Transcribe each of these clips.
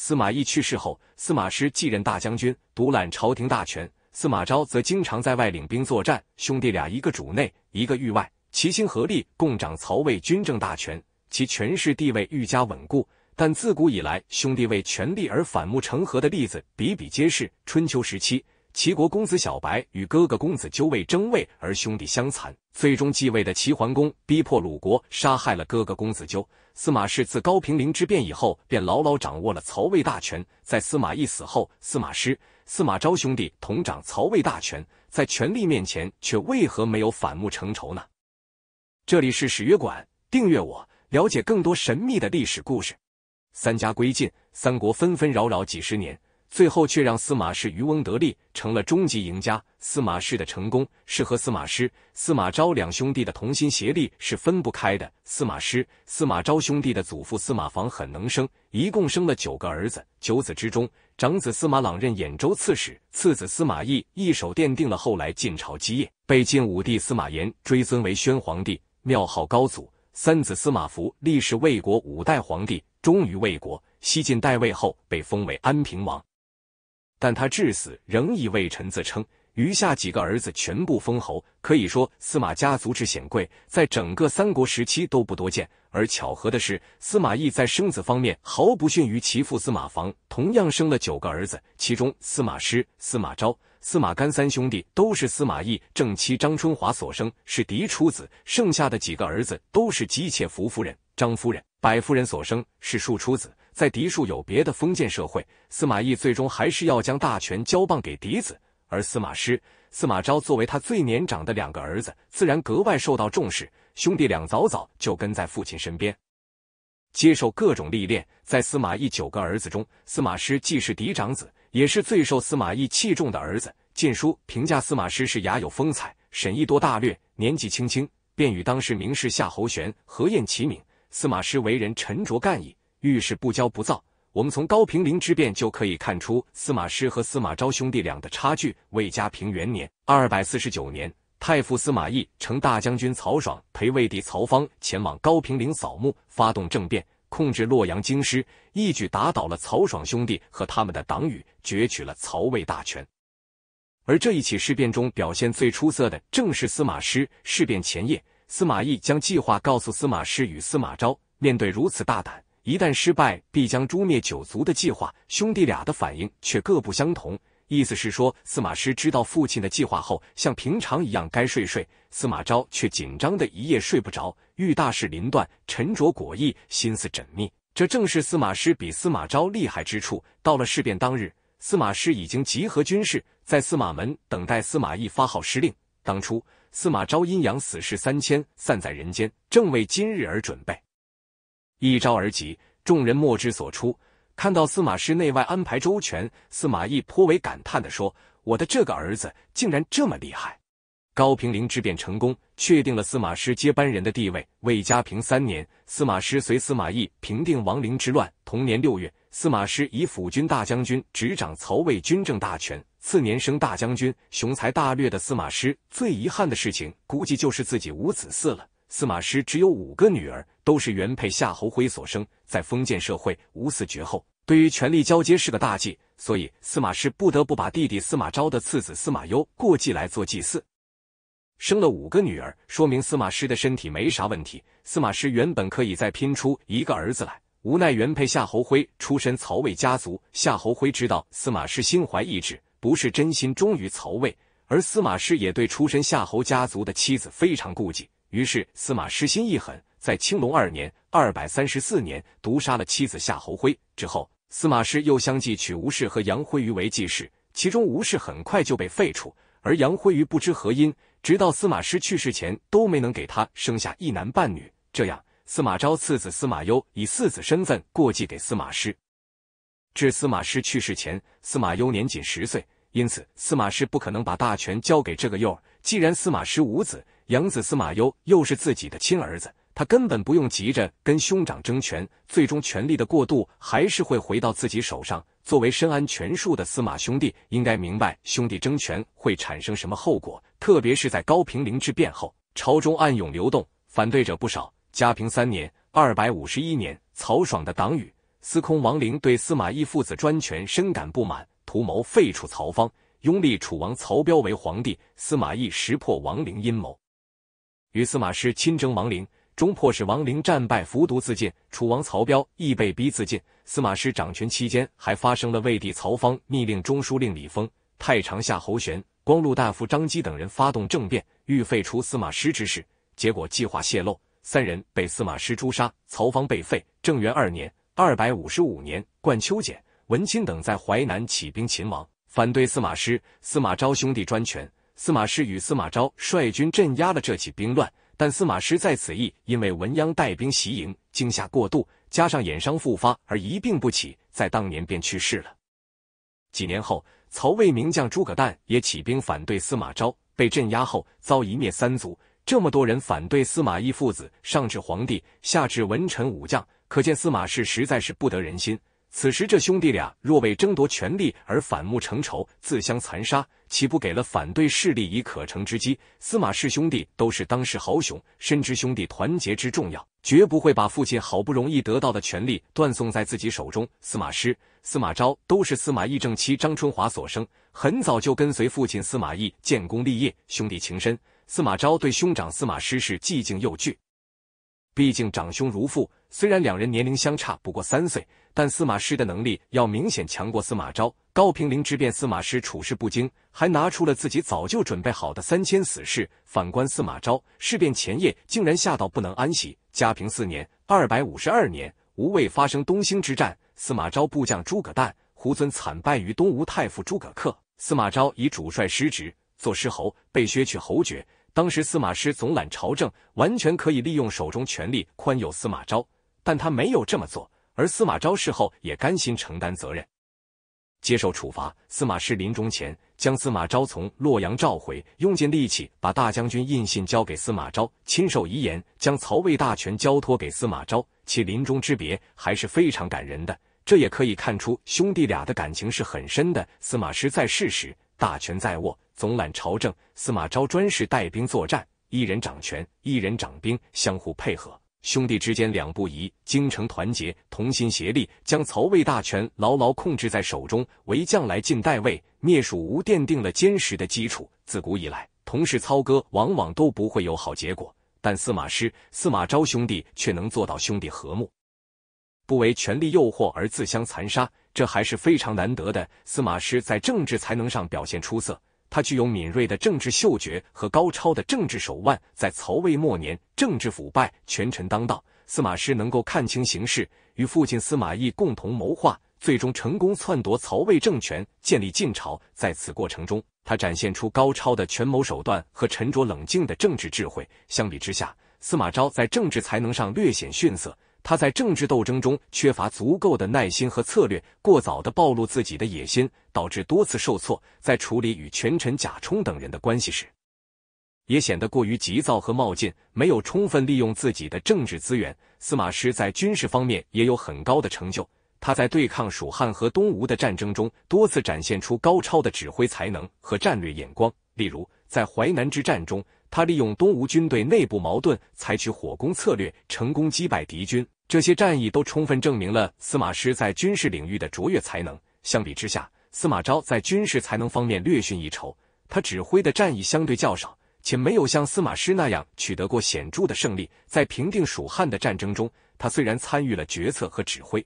司马懿去世后，司马师继任大将军，独揽朝廷大权。司马昭则经常在外领兵作战，兄弟俩一个主内，一个御外，齐心合力共掌曹魏军政大权，其权势地位愈加稳固。但自古以来，兄弟为权力而反目成仇的例子比比皆是。春秋时期，齐国公子小白与哥哥公子纠为争位而兄弟相残，最终继位的齐桓公逼迫鲁国杀害了哥哥公子纠。司马氏自高平陵之变以后，便牢牢掌握了曹魏大权。在司马懿死后，司马师、司马昭兄弟同掌曹魏大权，在权力面前，却为何没有反目成仇呢？这里是史约馆，订阅我，了解更多神秘的历史故事。三家归晋，三国纷纷扰扰几十年。最后却让司马氏渔翁得利，成了终极赢家。司马氏的成功是和司马师、司马昭两兄弟的同心协力是分不开的。司马师、司马昭兄弟的祖父司马防很能生，一共生了九个儿子。九子之中，长子司马朗任兖州刺史，次子司马懿一手奠定了后来晋朝基业，被晋武帝司马炎追尊为宣皇帝，庙号高祖。三子司马孚历仕魏国五代皇帝，忠于魏国。西晋代魏后，被封为安平王。但他至死仍以魏臣自称，余下几个儿子全部封侯，可以说司马家族之显贵，在整个三国时期都不多见。而巧合的是，司马懿在生子方面毫不逊于其父司马防，同样生了九个儿子，其中司马师、司马昭、司马干三兄弟都是司马懿正妻张春华所生，是嫡出子；剩下的几个儿子都是姬妾福夫人、张夫人、百夫人所生，是庶出子。在嫡庶有别的封建社会，司马懿最终还是要将大权交棒给嫡子，而司马师、司马昭作为他最年长的两个儿子，自然格外受到重视。兄弟俩早早就跟在父亲身边，接受各种历练。在司马懿九个儿子中，司马师既是嫡长子，也是最受司马懿器重的儿子。《晋书》评价司马师是雅有风采，沈毅多大略，年纪轻轻便与当时名士夏侯玄、何晏齐名。司马师为人沉着干毅。遇事不骄不躁。我们从高平陵之变就可以看出司马师和司马昭兄弟俩的差距。魏家平元年（二百四十九年），太傅司马懿乘大将军曹爽陪魏帝曹芳前往高平陵扫墓，发动政变，控制洛阳京师，一举打倒了曹爽兄弟和他们的党羽，攫取了曹魏大权。而这一起事变中表现最出色的，正是司马师。事变前夜，司马懿将计划告诉司马师与司马昭，面对如此大胆。一旦失败，必将诛灭九族的计划。兄弟俩的反应却各不相同，意思是说，司马师知道父亲的计划后，像平常一样该睡睡；司马昭却紧张的一夜睡不着。遇大事临断，沉着果毅，心思缜密，这正是司马师比司马昭厉害之处。到了事变当日，司马师已经集合军事，在司马门等待司马懿发号施令。当初，司马昭阴阳死士三千，散在人间，正为今日而准备。一招而急，众人莫之所出。看到司马师内外安排周全，司马懿颇为感叹的说：“我的这个儿子竟然这么厉害！”高平陵之变成功，确定了司马师接班人的地位。魏家平三年，司马师随司马懿平定王陵之乱。同年六月，司马师以辅军大将军执掌曹魏军政大权。次年升大将军。雄才大略的司马师，最遗憾的事情，估计就是自己无子嗣了。司马师只有五个女儿，都是原配夏侯徽所生，在封建社会无嗣绝后，对于权力交接是个大忌，所以司马师不得不把弟弟司马昭的次子司马攸过继来做祭祀。生了五个女儿，说明司马师的身体没啥问题。司马师原本可以再拼出一个儿子来，无奈原配夏侯徽出身曹魏家族，夏侯徽知道司马师心怀异志，不是真心忠于曹魏，而司马师也对出身夏侯家族的妻子非常顾忌。于是司马师心一狠，在青龙二年（二百三十四年）毒杀了妻子夏侯徽。之后，司马师又相继娶吴氏和杨辉瑜为继室。其中吴氏很快就被废除，而杨辉瑜不知何因，直到司马师去世前都没能给他生下一男半女。这样，司马昭次子司马攸以四子身份过继给司马师。至司马师去世前，司马攸年仅十岁。因此，司马师不可能把大权交给这个幼儿。既然司马师无子，养子司马攸又是自己的亲儿子，他根本不用急着跟兄长争权。最终权力的过渡还是会回到自己手上。作为深谙权术的司马兄弟，应该明白兄弟争权会产生什么后果。特别是在高平陵之变后，朝中暗涌流动，反对者不少。嘉平三年（二百五十一年），曹爽的党羽司空王陵对司马懿父子专权深感不满。图谋废除曹芳，拥立楚王曹彪为皇帝。司马懿识破王陵阴谋，与司马师亲征王陵，终迫使王陵战败服毒自尽。楚王曹彪亦被逼自尽。司马师掌权期间，还发生了魏帝曹芳密令中书令李丰、太常夏侯玄、光禄大夫张基等人发动政变，欲废除司马师之事，结果计划泄露，三人被司马师诛杀。曹芳被废。正元二年（二百五十五年），冠秋简。文钦等在淮南起兵勤王，反对司马师、司马昭兄弟专权。司马师与司马昭率军镇压了这起兵乱，但司马师在此役因为文鸯带兵袭营，惊吓过度，加上眼伤复发而一病不起，在当年便去世了。几年后，曹魏名将诸葛诞也起兵反对司马昭，被镇压后遭一灭三族。这么多人反对司马懿父子，上至皇帝，下至文臣武将，可见司马氏实在是不得人心。此时，这兄弟俩若为争夺权力而反目成仇、自相残杀，岂不给了反对势力以可乘之机？司马氏兄弟都是当世豪雄，深知兄弟团结之重要，绝不会把父亲好不容易得到的权力断送在自己手中。司马师、司马昭都是司马懿正妻张春华所生，很早就跟随父亲司马懿建功立业，兄弟情深。司马昭对兄长司马师是既敬又惧，毕竟长兄如父。虽然两人年龄相差不过三岁，但司马师的能力要明显强过司马昭。高平陵之变，司马师处事不惊，还拿出了自己早就准备好的三千死士。反观司马昭，事变前夜竟然吓到不能安息。嘉平四年（二百五十二年），吴魏发生东兴之战，司马昭部将诸葛诞、胡遵惨败于东吴太傅诸葛恪，司马昭以主帅失职，做师侯，被削去侯爵。当时司马师总揽朝政，完全可以利用手中权力宽宥司马昭。但他没有这么做，而司马昭事后也甘心承担责任，接受处罚。司马师临终前将司马昭从洛阳召回，用尽力气把大将军印信交给司马昭，亲授遗言将曹魏大权交托给司马昭，其临终之别还是非常感人的。这也可以看出兄弟俩的感情是很深的。司马师在世时大权在握，总揽朝政；司马昭专事带兵作战，一人掌权，一人掌兵，相互配合。兄弟之间两不疑，精诚团结，同心协力，将曹魏大权牢牢控制在手中，为将来晋代魏灭蜀吴奠定了坚实的基础。自古以来，同是操戈，往往都不会有好结果，但司马师、司马昭兄弟却能做到兄弟和睦，不为权力诱惑而自相残杀，这还是非常难得的。司马师在政治才能上表现出色。他具有敏锐的政治嗅觉和高超的政治手腕，在曹魏末年，政治腐败，权臣当道，司马师能够看清形势，与父亲司马懿共同谋划，最终成功篡夺曹魏政权，建立晋朝。在此过程中，他展现出高超的权谋手段和沉着冷静的政治智慧。相比之下，司马昭在政治才能上略显逊色。他在政治斗争中缺乏足够的耐心和策略，过早的暴露自己的野心，导致多次受挫。在处理与权臣贾充等人的关系时，也显得过于急躁和冒进，没有充分利用自己的政治资源。司马师在军事方面也有很高的成就，他在对抗蜀汉和东吴的战争中多次展现出高超的指挥才能和战略眼光。例如，在淮南之战中，他利用东吴军队内部矛盾，采取火攻策略，成功击败敌军。这些战役都充分证明了司马师在军事领域的卓越才能。相比之下，司马昭在军事才能方面略逊一筹。他指挥的战役相对较少，且没有像司马师那样取得过显著的胜利。在平定蜀汉的战争中，他虽然参与了决策和指挥，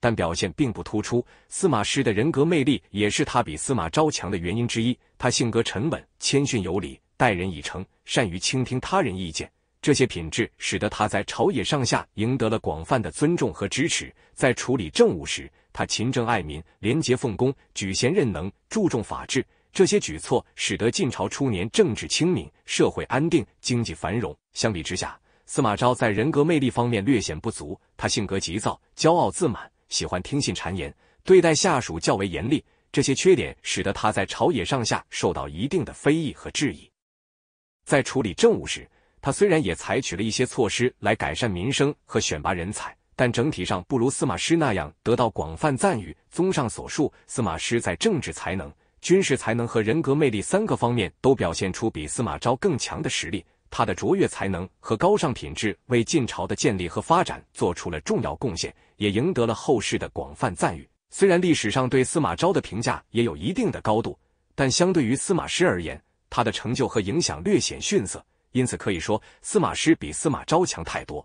但表现并不突出。司马师的人格魅力也是他比司马昭强的原因之一。他性格沉稳、谦逊有礼，待人以诚，善于倾听他人意见。这些品质使得他在朝野上下赢得了广泛的尊重和支持。在处理政务时，他勤政爱民、廉洁奉公、举贤任能、注重法治，这些举措使得晋朝初年政治清明、社会安定、经济繁荣。相比之下，司马昭在人格魅力方面略显不足，他性格急躁、骄傲自满，喜欢听信谗言，对待下属较为严厉。这些缺点使得他在朝野上下受到一定的非议和质疑。在处理政务时，他虽然也采取了一些措施来改善民生和选拔人才，但整体上不如司马师那样得到广泛赞誉。综上所述，司马师在政治才能、军事才能和人格魅力三个方面都表现出比司马昭更强的实力。他的卓越才能和高尚品质为晋朝的建立和发展做出了重要贡献，也赢得了后世的广泛赞誉。虽然历史上对司马昭的评价也有一定的高度，但相对于司马师而言，他的成就和影响略显逊色。因此可以说，司马师比司马昭强太多。